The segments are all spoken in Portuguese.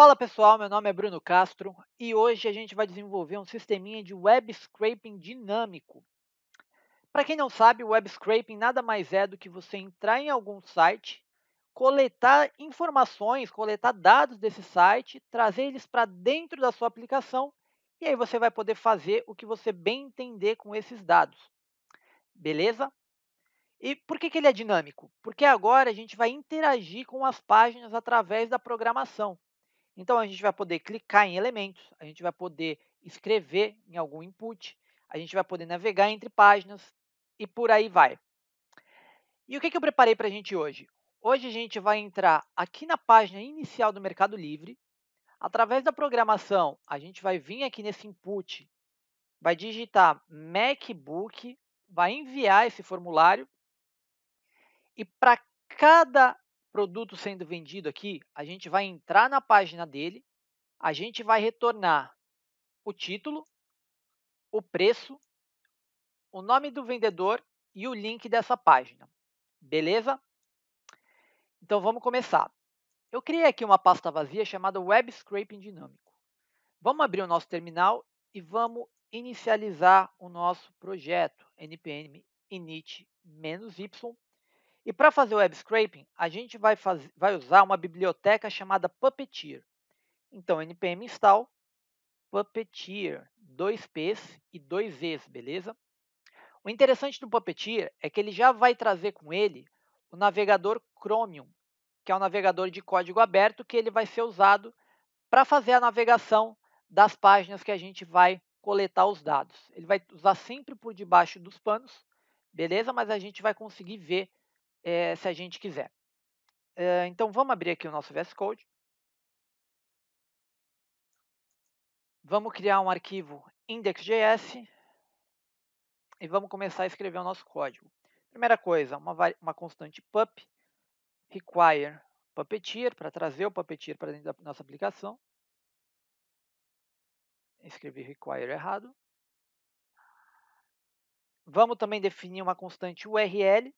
Fala pessoal, meu nome é Bruno Castro e hoje a gente vai desenvolver um sisteminha de web scraping dinâmico. Para quem não sabe, web scraping nada mais é do que você entrar em algum site, coletar informações, coletar dados desse site, trazer eles para dentro da sua aplicação e aí você vai poder fazer o que você bem entender com esses dados. Beleza? E por que, que ele é dinâmico? Porque agora a gente vai interagir com as páginas através da programação. Então a gente vai poder clicar em elementos, a gente vai poder escrever em algum input, a gente vai poder navegar entre páginas e por aí vai. E o que, eu preparei para a gente hoje? Hoje a gente vai entrar aqui na página inicial do Mercado Livre. Através da programação, a gente vai vir aqui nesse input, vai digitar MacBook, vai enviar esse formulário e para cada produto sendo vendido aqui, a gente vai entrar na página dele, a gente vai retornar o título, o preço, o nome do vendedor e o link dessa página. Beleza? Então vamos começar. Eu criei aqui uma pasta vazia chamada Web Scraping Dinâmico. Vamos abrir o nosso terminal e vamos inicializar o nosso projeto npm init-y e para fazer o web scraping, a gente vai, faz... vai usar uma biblioteca chamada Puppeteer. Então, npm install Puppeteer, dois P's e dois E's, beleza? O interessante do Puppeteer é que ele já vai trazer com ele o navegador Chromium, que é o um navegador de código aberto que ele vai ser usado para fazer a navegação das páginas que a gente vai coletar os dados. Ele vai usar sempre por debaixo dos panos, beleza? Mas a gente vai conseguir ver é, se a gente quiser. É, então vamos abrir aqui o nosso VS Code. Vamos criar um arquivo index.js e vamos começar a escrever o nosso código. Primeira coisa, uma, uma constante pup require puppeteer para trazer o puppeteer para dentro da nossa aplicação. Escrevi require errado. Vamos também definir uma constante URL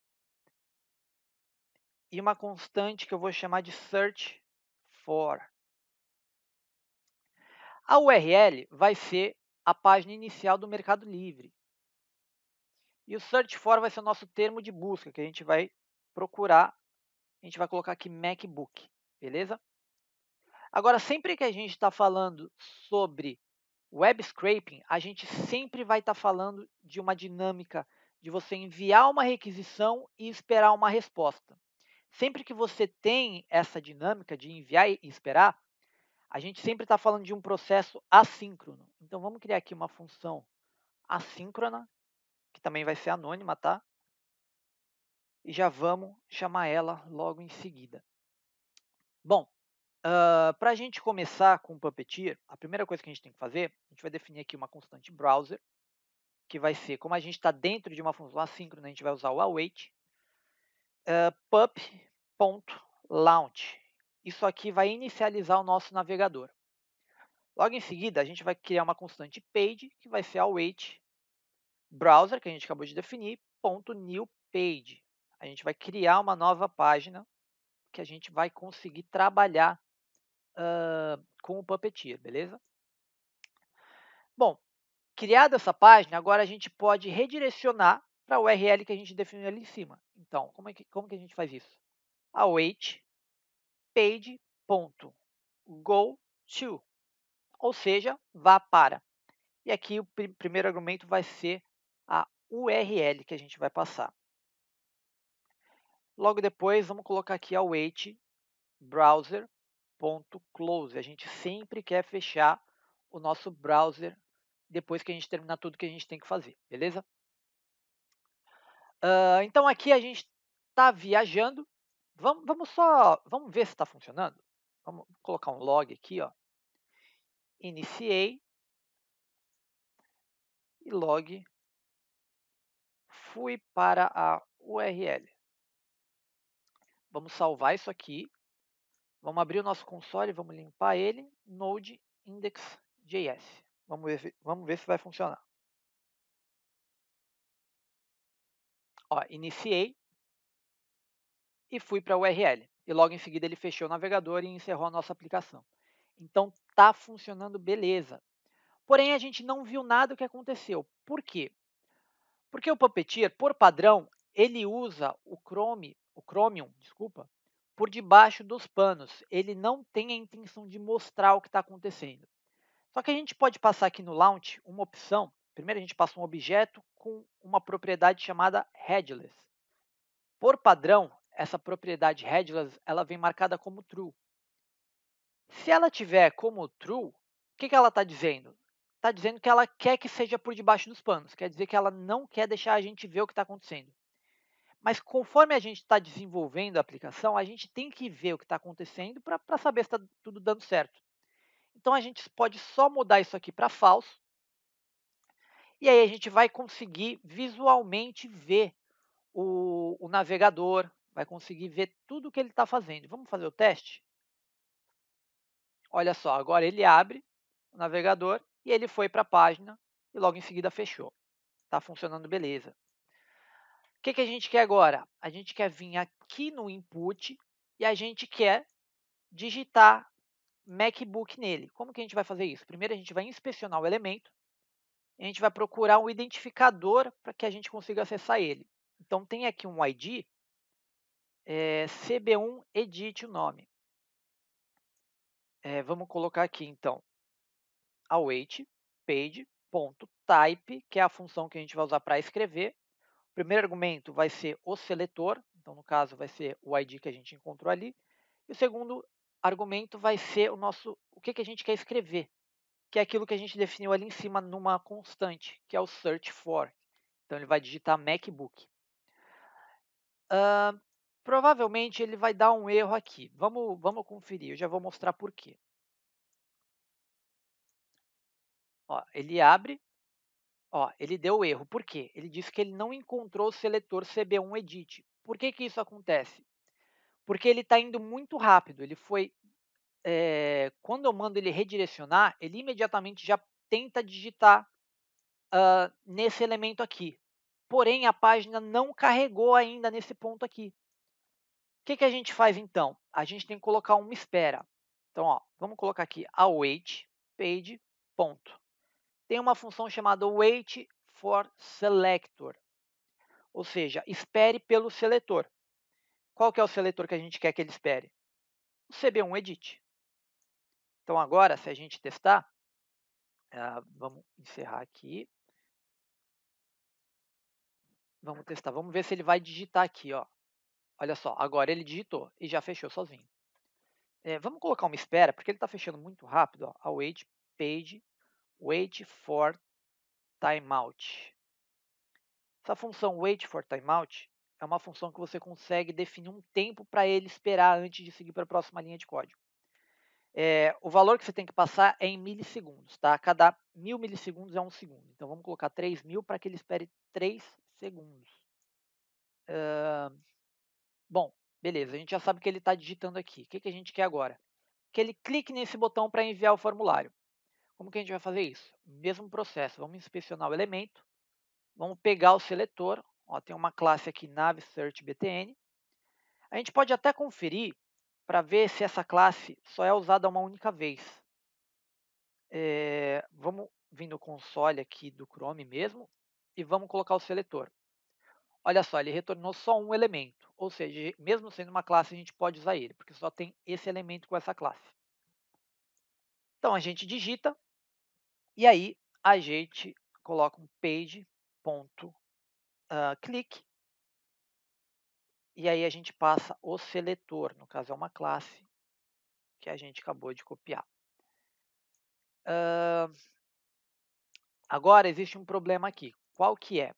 e uma constante que eu vou chamar de search for. A URL vai ser a página inicial do Mercado Livre. E o search for vai ser o nosso termo de busca que a gente vai procurar. A gente vai colocar aqui MacBook, beleza? Agora, sempre que a gente está falando sobre web scraping, a gente sempre vai estar tá falando de uma dinâmica de você enviar uma requisição e esperar uma resposta sempre que você tem essa dinâmica de enviar e esperar, a gente sempre está falando de um processo assíncrono. Então vamos criar aqui uma função assíncrona, que também vai ser anônima, tá? E já vamos chamar ela logo em seguida. Bom, uh, ah, para a gente começar com o Puppeteer, a primeira coisa que a gente tem que fazer, a gente vai definir aqui uma constante browser, que vai ser, como a gente está dentro de uma função assíncrona, a gente vai usar o await, uh, pub.launch. Isso aqui vai inicializar o nosso navegador. Logo em seguida, a gente vai criar uma constante page, que vai ser a await browser, que a gente acabou de definir, ponto new page. A gente vai criar uma nova página que a gente vai conseguir trabalhar uh, com o Puppeteer, beleza? Bom, criada essa página, agora a gente pode redirecionar para a URL que a gente definiu ali em cima. Então, como, é que, como que a gente faz isso? await page.goTo, to, ou seja, vá para. E aqui o pr primeiro argumento vai ser a URL que a gente vai passar. Logo depois, vamos colocar aqui await browser.close. A gente sempre quer fechar o nosso browser depois que a gente terminar tudo que a gente tem que fazer, beleza? Uh, então aqui a gente está viajando. Vamos, vamos só, vamos ver se está funcionando. Vamos colocar um log aqui, ó. Iniciei e log fui para a URL. Vamos salvar isso aqui. Vamos abrir o nosso console, vamos limpar ele, node index.js. Vamos ver, vamos ver se vai funcionar. Ó, iniciei e fui para a URL. E logo em seguida ele fechou o navegador e encerrou a nossa aplicação. Então tá funcionando beleza. Porém a gente não viu nada que aconteceu. Por quê? Porque o Puppeteer, por padrão, ele usa o Chrome, o Chromium, desculpa, por debaixo dos panos. Ele não tem a intenção de mostrar o que está acontecendo. Só que a gente pode passar aqui no Launch uma opção Primeiro a gente passa um objeto com uma propriedade chamada headless. Por padrão, essa propriedade headless ela vem marcada como true. Se ela tiver como true, o que, que ela está dizendo? Está dizendo que ela quer que seja por debaixo dos panos, quer dizer que ela não quer deixar a gente ver o que está acontecendo. Mas conforme a gente está desenvolvendo a aplicação, a gente tem que ver o que está acontecendo para saber se está tudo dando certo. Então a gente pode só mudar isso aqui para falso e aí a gente vai conseguir visualmente ver o, o navegador, vai conseguir ver tudo o que ele está fazendo. Vamos fazer o teste? Olha só, agora ele abre o navegador e ele foi para a página e logo em seguida fechou. Está funcionando beleza. O que, que a gente quer agora? A gente quer vir aqui no input e a gente quer digitar MacBook nele. Como que a gente vai fazer isso? Primeiro a gente vai inspecionar o elemento a gente vai procurar um identificador para que a gente consiga acessar ele. Então tem aqui um ID, é, eh, CB1 edit o nome. É, vamos colocar aqui então await page.type, que é a função que a gente vai usar para escrever. O primeiro argumento vai ser o seletor, então no caso vai ser o ID que a gente encontrou ali. E o segundo argumento vai ser o nosso o que, que a gente quer escrever que é aquilo que a gente definiu ali em cima numa constante, que é o search for. Então ele vai digitar MacBook. Uh, provavelmente ele vai dar um erro aqui. Vamos, vamos conferir, eu já vou mostrar por quê. Ó, ele abre, ó, ele deu erro. Por quê? Ele disse que ele não encontrou o seletor CB1 Edit. Por que, que isso acontece? Porque ele está indo muito rápido. Ele foi é, quando eu mando ele redirecionar, ele imediatamente já tenta digitar uh, nesse elemento aqui. Porém, a página não carregou ainda nesse ponto aqui. O que, que a gente faz então? A gente tem que colocar uma espera. Então, ó, vamos colocar aqui await page ponto. Tem uma função chamada wait for selector, ou seja, espere pelo seletor. Qual que é o seletor que a gente quer que ele espere? O CB1 edit. Então, agora, se a gente testar, uh, vamos encerrar aqui. Vamos testar, vamos ver se ele vai digitar aqui. Ó. Olha só, agora ele digitou e já fechou sozinho. É, vamos colocar uma espera, porque ele está fechando muito rápido. Ó. A wait page, wait for timeout. Essa função wait for timeout é uma função que você consegue definir um tempo para ele esperar antes de seguir para a próxima linha de código. É, o valor que você tem que passar é em milissegundos, tá? Cada mil milissegundos é um segundo. Então vamos colocar 3 mil para que ele espere 3 segundos. Uh, bom, beleza, a gente já sabe que ele está digitando aqui. O que, que a gente quer agora? Que ele clique nesse botão para enviar o formulário. Como que a gente vai fazer isso? Mesmo processo, vamos inspecionar o elemento, vamos pegar o seletor, ó, tem uma classe aqui, nave search btn. A gente pode até conferir para ver se essa classe só é usada uma única vez. É, vamos vir no console aqui do Chrome mesmo e vamos colocar o seletor. Olha só, ele retornou só um elemento, ou seja, mesmo sendo uma classe, a gente pode usar ele, porque só tem esse elemento com essa classe. Então a gente digita e aí a gente coloca um page.click e aí a gente passa o seletor, no caso é uma classe que a gente acabou de copiar. Uh, agora existe um problema aqui. Qual que é?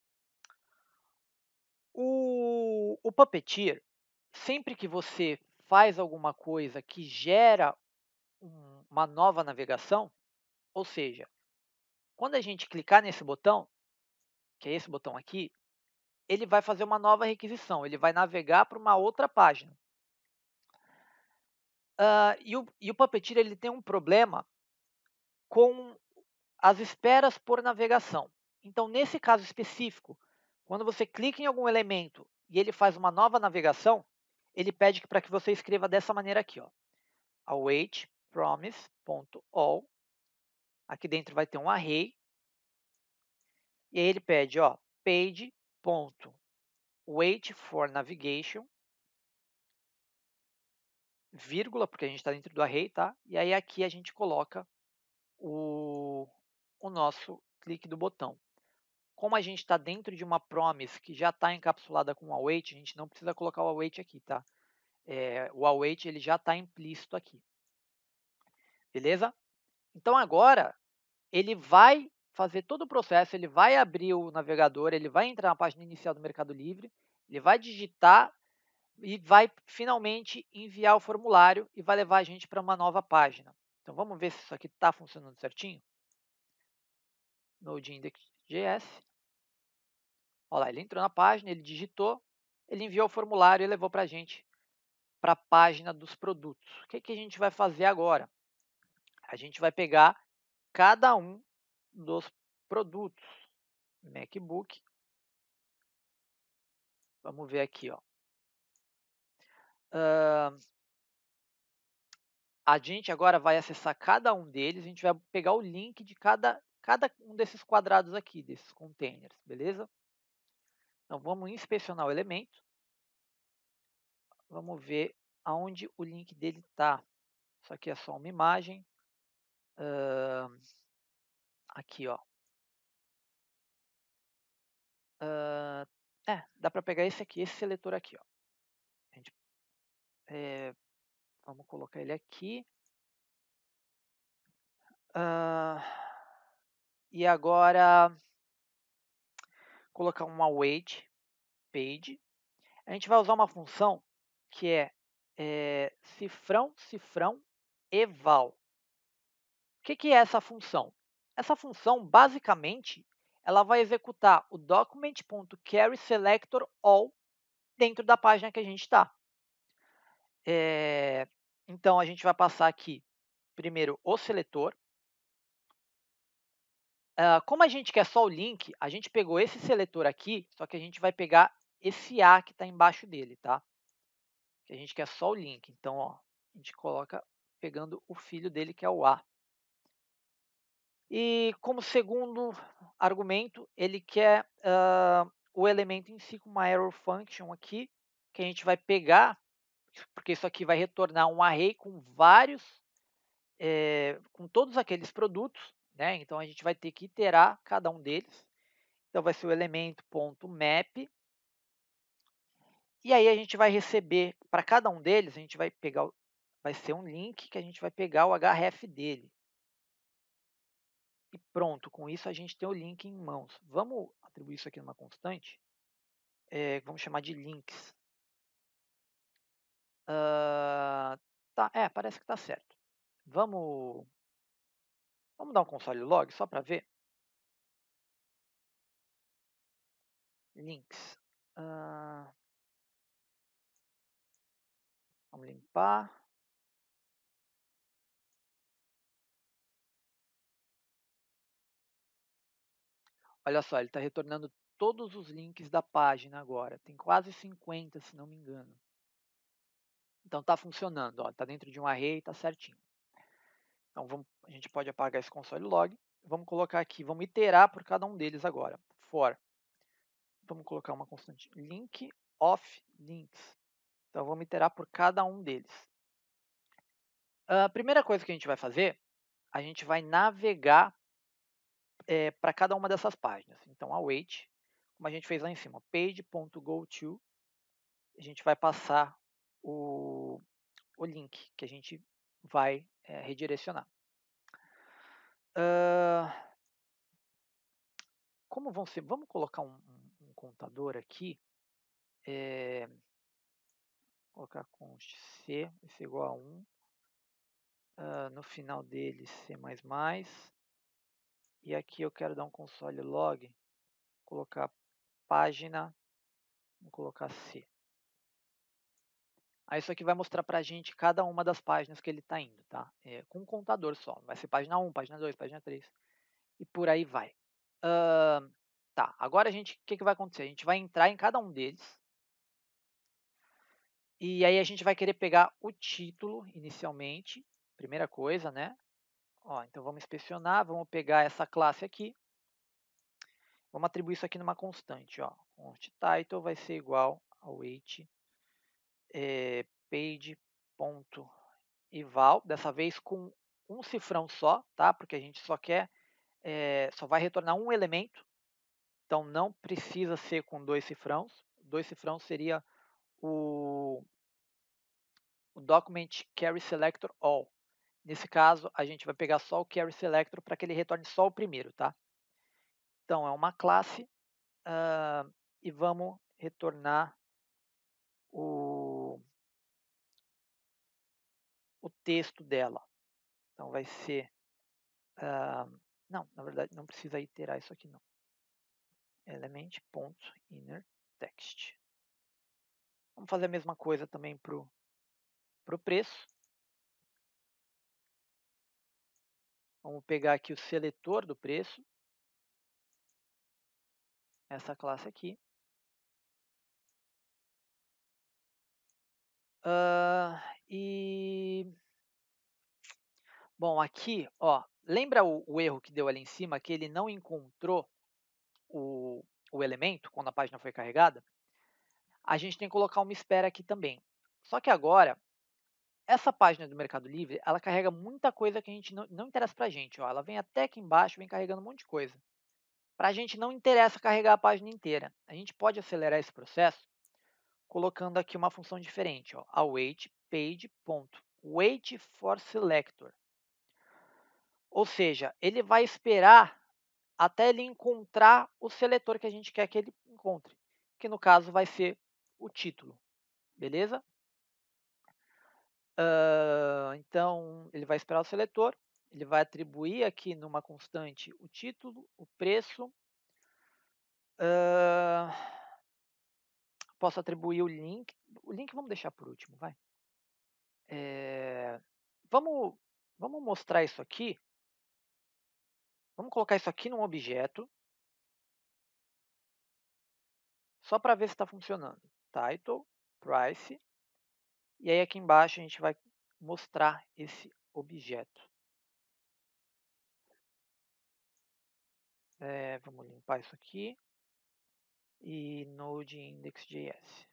O, o Puppeteer, sempre que você faz alguma coisa que gera um, uma nova navegação, ou seja, quando a gente clicar nesse botão, que é esse botão aqui, ele vai fazer uma nova requisição, ele vai navegar para uma outra página. Uh, e, o, e o Puppeteer ele tem um problema com as esperas por navegação. Então, nesse caso específico, quando você clica em algum elemento e ele faz uma nova navegação, ele pede para que você escreva dessa maneira aqui, ó. await promise.all. Aqui dentro vai ter um array. E aí ele pede, ó, page ponto wait for navigation, vírgula, porque a gente está dentro do array, tá? E aí aqui a gente coloca o, o nosso clique do botão. Como a gente está dentro de uma promise que já está encapsulada com o await, a gente não precisa colocar o await aqui, tá? É, o await ele já está implícito aqui. Beleza? Então agora ele vai fazer todo o processo, ele vai abrir o navegador, ele vai entrar na página inicial do Mercado Livre, ele vai digitar e vai finalmente enviar o formulário e vai levar a gente para uma nova página. Então vamos ver se isso aqui está funcionando certinho. Node Index.js. Olha lá, ele entrou na página, ele digitou, ele enviou o formulário e levou para a gente para a página dos produtos. O que, que a gente vai fazer agora? A gente vai pegar cada um dos produtos MacBook. Vamos ver aqui, ó. Uh, a gente agora vai acessar cada um deles. A gente vai pegar o link de cada, cada um desses quadrados aqui, desses containers, beleza? Então vamos inspecionar o elemento. Vamos ver aonde o link dele está. Isso aqui é só uma imagem. Uh, Aqui, ó. é, dá para pegar esse aqui, esse seletor aqui, ó. Gente, é, vamos colocar ele aqui. e agora colocar uma wait page. A gente vai usar uma função que é, é cifrão, cifrão, eval. O que, que é essa função? Essa função, basicamente, ela vai executar o document.carrySelectorAll dentro da página que a gente está. É, eh, então, a gente vai passar aqui, primeiro, o seletor. Uh, como a gente quer só o link, a gente pegou esse seletor aqui, só que a gente vai pegar esse A que está embaixo dele, tá? Que a gente quer só o link. Então, ó, a gente coloca pegando o filho dele, que é o A. E como segundo argumento, ele quer uh, o elemento em si com uma error function aqui, que a gente vai pegar, porque isso aqui vai retornar um array com vários, é, com todos aqueles produtos, né? Então a gente vai ter que iterar cada um deles. Então vai ser o elemento.map. E aí a gente vai receber, para cada um deles, a gente vai pegar, vai ser um link que a gente vai pegar o href dele e pronto, com isso a gente tem o link em mãos. Vamos atribuir isso aqui numa constante, é, vamos chamar de links. Uh, tá, é, parece que está certo. Vamos, vamos dar um console log só para ver. Links. Uh, vamos limpar. Olha só, ele está retornando todos os links da página agora. Tem quase 50, se não me engano. Então está funcionando, está dentro de um array, está certinho. Então vamos, a gente pode apagar esse console log. Vamos colocar aqui, vamos iterar por cada um deles agora. For. Vamos colocar uma constante link links. Então vamos iterar por cada um deles. A ah, primeira coisa que a gente vai fazer, a gente vai navegar é, eh, para cada uma dessas páginas. Então, a wait, como a gente fez lá em cima, page.goto, a gente vai passar o, o link que a gente vai é, redirecionar. Uh, como vão ser? Vamos colocar um, um, um contador aqui. É, colocar const c, isso é igual a 1. Uh, no final dele, C++. E aqui eu quero dar um console log, colocar página, vou colocar C. Aí isso aqui vai mostrar para a gente cada uma das páginas que ele está indo, tá? É, com um contador só. Vai ser página 1, página 2, página 3 e por aí vai. Uh, tá, agora a gente, o que, que vai acontecer? A gente vai entrar em cada um deles e aí a gente vai querer pegar o título inicialmente, primeira coisa, né? Ó, então vamos inspecionar, vamos pegar essa classe aqui. Vamos atribuir isso aqui numa constante. Ó. Const title vai ser igual ao weight é, eh, page.eval, dessa vez com um cifrão só, tá? Porque a gente só quer, é, só vai retornar um elemento. Então não precisa ser com dois cifrões. Dois cifrões seria o, o document carry selector all, Nesse caso, a gente vai pegar só o carry selector para que ele retorne só o primeiro, tá? Então, é uma classe uh, e vamos retornar o, o texto dela. Então, vai ser... Uh, não, na verdade, não precisa iterar isso aqui, não. Element.innerText. Vamos fazer a mesma coisa também para o preço. Vamos pegar aqui o seletor do preço. Essa classe aqui. Uh, e bom, aqui, ó, lembra o, o, erro que deu ali em cima que ele não encontrou o, o elemento quando a página foi carregada? A gente tem que colocar uma espera aqui também. Só que agora essa página do Mercado Livre, ela carrega muita coisa que a gente não, não interessa pra gente. Ó. Ela vem até aqui embaixo, vem carregando um monte de coisa. Para a gente não interessa carregar a página inteira. A gente pode acelerar esse processo colocando aqui uma função diferente, ó, await page wait for selector. Ou seja, ele vai esperar até ele encontrar o seletor que a gente quer que ele encontre, que no caso vai ser o título. Beleza? Uh, então, ele vai esperar o seletor, ele vai atribuir aqui numa constante o título, o preço. Uh, posso atribuir o link. O link vamos deixar por último, vai. É, vamos, vamos mostrar isso aqui. Vamos colocar isso aqui num objeto. Só para ver se está funcionando. Title, price, e aí aqui embaixo a gente vai mostrar esse objeto. É, vamos limpar isso aqui. E Node Index.js.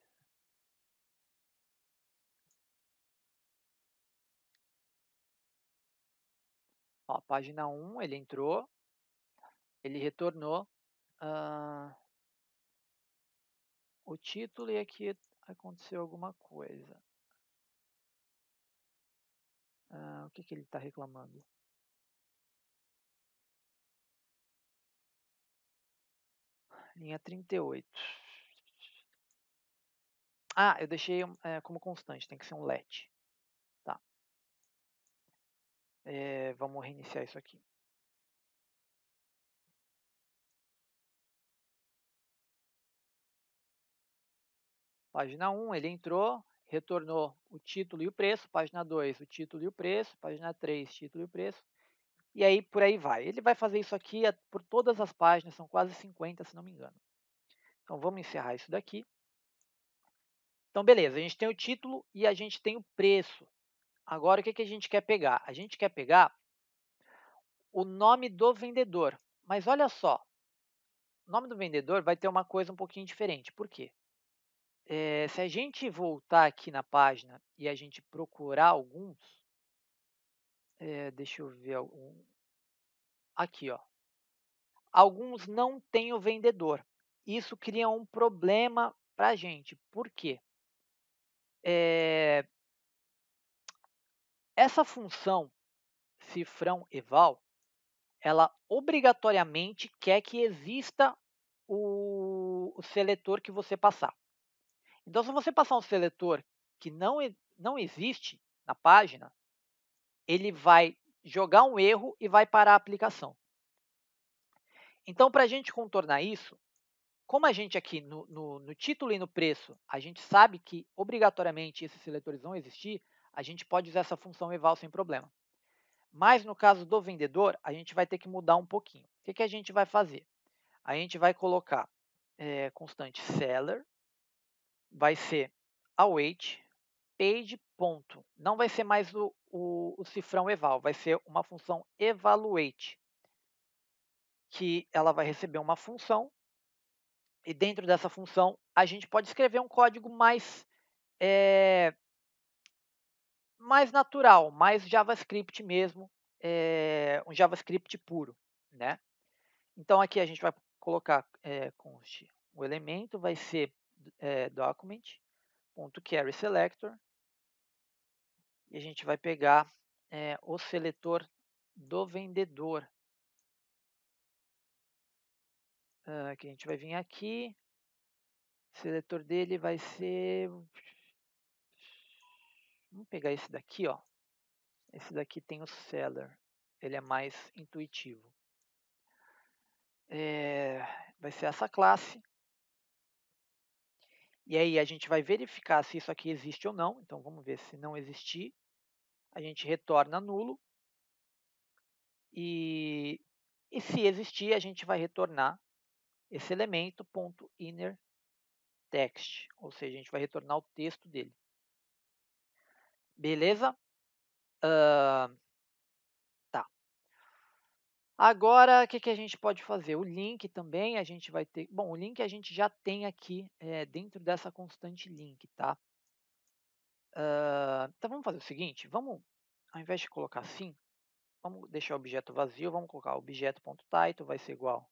Ó, página 1, ele entrou, ele retornou uh, o título e aqui aconteceu alguma coisa. Ah, o que, que ele está reclamando? Linha 38. Ah, eu deixei é, como constante, tem que ser um let. Tá. É, vamos reiniciar isso aqui. Página 1, ele entrou, retornou o título e o preço, página 2, o título e o preço, página 3, título e o preço, e aí por aí vai. Ele vai fazer isso aqui por todas as páginas, são quase 50, se não me engano. Então vamos encerrar isso daqui. Então beleza, a gente tem o título e a gente tem o preço. Agora o que, que a gente quer pegar? A gente quer pegar o nome do vendedor. Mas olha só, o nome do vendedor vai ter uma coisa um pouquinho diferente. Por quê? É, se a gente voltar aqui na página e a gente procurar alguns, é, deixa eu ver algum. Aqui, ó. Alguns não têm o vendedor. Isso cria um problema para a gente. Por quê? É, essa função cifrão eval, ela obrigatoriamente quer que exista o, o seletor que você passar. Então, se você passar um seletor que não, não existe na página, ele vai jogar um erro e vai parar a aplicação. Então, para a gente contornar isso, como a gente aqui no, no, no, título e no preço, a gente sabe que obrigatoriamente esses seletores vão existir, a gente pode usar essa função eval sem problema. Mas no caso do vendedor, a gente vai ter que mudar um pouquinho. O que, que a gente vai fazer? A gente vai colocar é, constante seller vai ser await page ponto. Não vai ser mais o, o, o cifrão eval, vai ser uma função evaluate que ela vai receber uma função e dentro dessa função a gente pode escrever um código mais é, mais natural, mais JavaScript mesmo, é, um JavaScript puro, né? Então aqui a gente vai colocar é, const, o elemento vai ser é, eh, document.carry selector e a gente vai pegar é, o seletor do vendedor. Uh, que a gente vai vir aqui, o seletor dele vai ser, vamos pegar esse daqui, ó. Esse daqui tem o seller, ele é mais intuitivo. É, vai ser essa classe. E aí a gente vai verificar se isso aqui existe ou não. Então vamos ver se não existir. A gente retorna nulo. E, e se existir, a gente vai retornar esse elemento ponto inner text, ou seja, a gente vai retornar o texto dele. Beleza? Uh, Agora, o que, que, a gente pode fazer? O link também a gente vai ter. Bom, o link a gente já tem aqui é, dentro dessa constante link, tá? Uh, então vamos fazer o seguinte: vamos, ao invés de colocar assim, vamos deixar o objeto vazio, vamos colocar objeto.title vai ser igual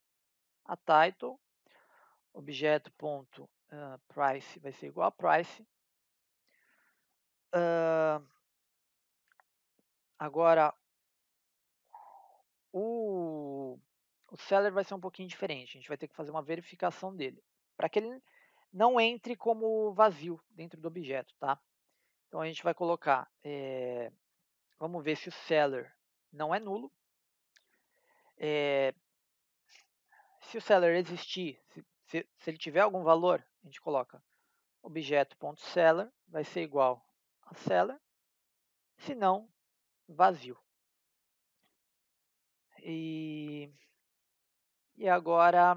a title, objeto.price ah, vai ser igual a price. Uh, agora, o, o seller vai ser um pouquinho diferente. A gente vai ter que fazer uma verificação dele. Para que ele não entre como vazio dentro do objeto, tá? Então a gente vai colocar, é, vamos ver se o seller não é nulo. É, se o seller existir, se, se, se, ele tiver algum valor, a gente coloca objeto.seller vai ser igual a seller, se não, vazio. E, e agora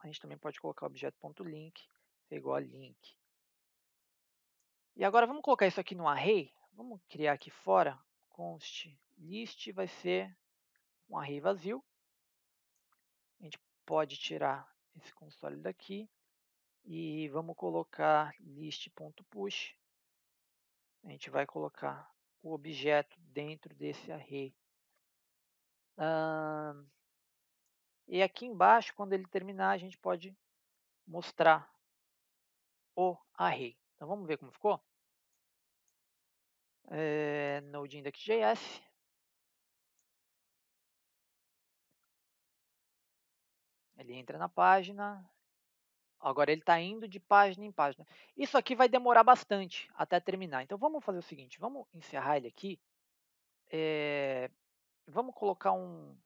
a gente também pode colocar objeto.link é igual a link. E agora vamos colocar isso aqui no array. Vamos criar aqui fora. Const list vai ser um array vazio. A gente pode tirar esse console daqui. E vamos colocar list.push. A gente vai colocar o objeto dentro desse array e aqui embaixo, quando ele terminar, a gente pode mostrar o array. Então vamos ver como ficou. É, Node index.js. Ele entra na página. Agora ele está indo de página em página. Isso aqui vai demorar bastante até terminar. Então vamos fazer o seguinte, vamos encerrar ele aqui. É, vamos colocar um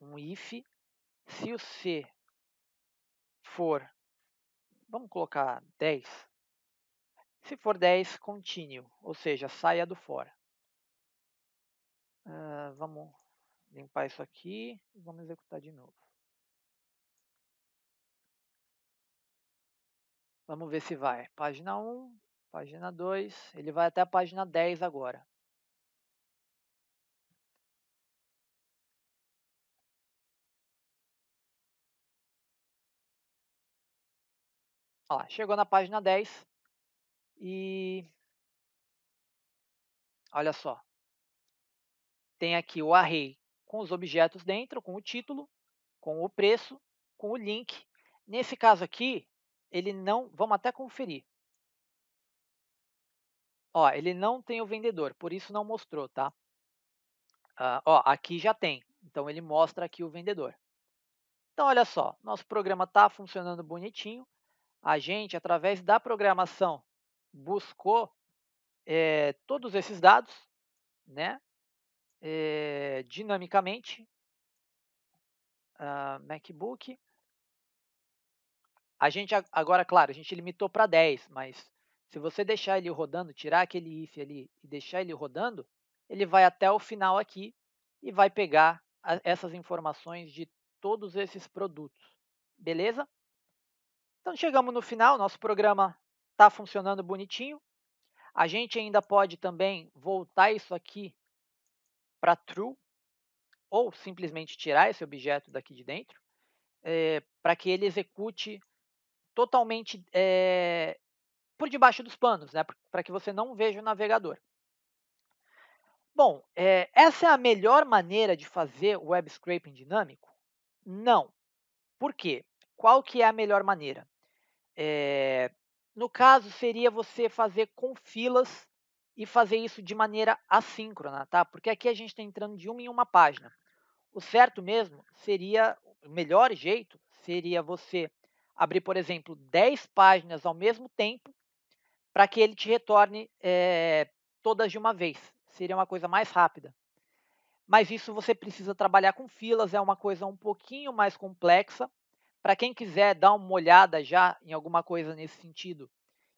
um if se o c for vamos colocar 10 se for 10 continue ou seja saia do fora uh, vamos limpar isso aqui e vamos executar de novo vamos ver se vai página 1 página 2 ele vai até a página 10 agora Olha lá, chegou na página 10 e olha só. Tem aqui o array com os objetos dentro, com o título, com o preço, com o link. Nesse caso aqui, ele não, vamos até conferir. Ó, ele não tem o vendedor, por isso não mostrou, tá? Uh, ó, aqui já tem, então ele mostra aqui o vendedor. Então, olha só, nosso programa está funcionando bonitinho a gente, através da programação, buscou é, todos esses dados né, é, dinamicamente. Uh, MacBook. A gente agora, claro, a gente limitou para 10, mas se você deixar ele rodando, tirar aquele if ali e deixar ele rodando, ele vai até o final aqui e vai pegar essas informações de todos esses produtos. Beleza? Então chegamos no final, nosso programa está funcionando bonitinho. A gente ainda pode também voltar isso aqui para true ou simplesmente tirar esse objeto daqui de dentro é, eh, para que ele execute totalmente é, por debaixo dos panos, né? para que você não veja o navegador. Bom, é, essa é a melhor maneira de fazer web scraping dinâmico? Não. Por quê? Qual que é a melhor maneira? É, no caso, seria você fazer com filas e fazer isso de maneira assíncrona, tá? Porque aqui a gente está entrando de uma em uma página. O certo mesmo seria, o melhor jeito seria você abrir, por exemplo, 10 páginas ao mesmo tempo para que ele te retorne é, todas de uma vez. Seria uma coisa mais rápida. Mas isso você precisa trabalhar com filas, é uma coisa um pouquinho mais complexa para quem quiser dar uma olhada já em alguma coisa nesse sentido,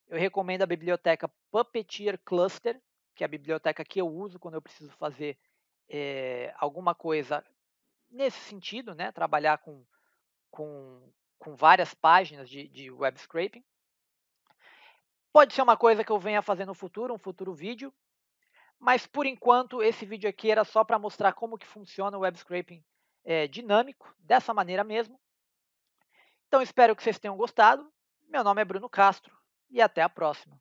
eu recomendo a biblioteca Puppeteer Cluster, que é a biblioteca que eu uso quando eu preciso fazer é, alguma coisa nesse sentido, né? trabalhar com, com, com várias páginas de, de web scraping. Pode ser uma coisa que eu venha fazer no futuro, um futuro vídeo, mas por enquanto esse vídeo aqui era só para mostrar como que funciona o web scraping é, dinâmico, dessa maneira mesmo. Então espero que vocês tenham gostado. Meu nome é Bruno Castro e até a próxima.